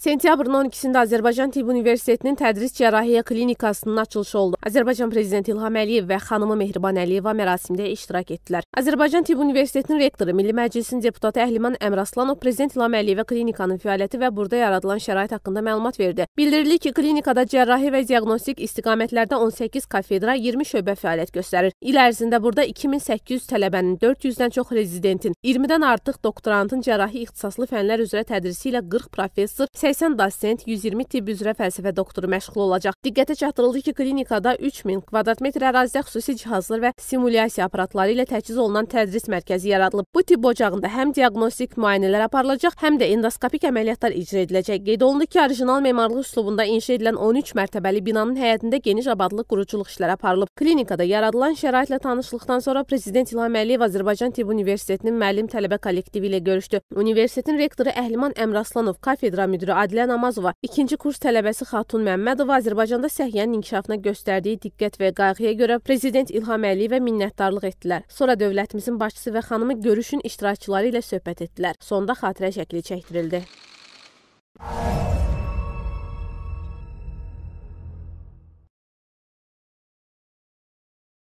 Sentyabrın 12-də Azərbaycan Tibb Universitetinin tədris cərrahiyyə klinikasının açılışı oldu. Azərbaycan prezidenti İlham Əliyev və xanımı Mehriban Əliyeva mərasimdə iştirak etdilər. Azərbaycan Tibb Universitetinin rektoru, Milli Məclisin deputatı Əhliman Əmraslanov prezident İlham Əliyevə klinikanın fəaliyyəti və burada yaradılan şərait haqqında məlumat verdi. Bildirilir ki, klinikada cərrahi və diaqnostik istiqamətlərdə 18 kafedra, 20 şöbə fəaliyyət göstərir. İl ərzində burada 2800 tələbənin, 400-dən çox rezidentin, 20-dən artıq doktorantın cərrahi ixtisaslı fənlər üzrə tədrisi ilə 40 professor, 180 dosent, 120 tibb üzrə fəlsəfə doktoru məşğul olacaq. Diqqətə çatdırıldı ki, klinikada 3000 kvadrat metr ərazidə xüsusi cihazlar və simulyasiya aparatları ilə təchiz olunan tədris mərkəzi yaradılıb. Bu tibb ocağında həm diaqnostik müayinələr aparılacaq, həm də endoskopik əməliyyatlar icra ediləcək. Qeyd olundu ki, orijinal memarlıq üslubunda inşa edilən 13 mərtəbəli binanın həyətində geniş abadlıq quruculuq işləri aparılıb. Klinikada yaradılan şəraitlə tanışlıqdan sonra prezident İlham Əliyev Azərbaycan Tibb Universitetinin müəllim tələbə kollektivi ilə görüşdü. Universitetin rektoru Əhliman Əmraslanov, kafedra müdiri Adilə Namazova, ikinci kurs tələbəsi Xatun Məmmədova Azərbaycanda səhiyyənin inkişafına göstərdiyi diqqət və qayğıya görə prezident İlham Əliyevə minnətdarlıq etdilər. Sonra dövlətimizin başçısı və xanımı görüşün iştirakçıları ilə söhbət etdilər. Sonda xatirə şəkli çəkdirildi.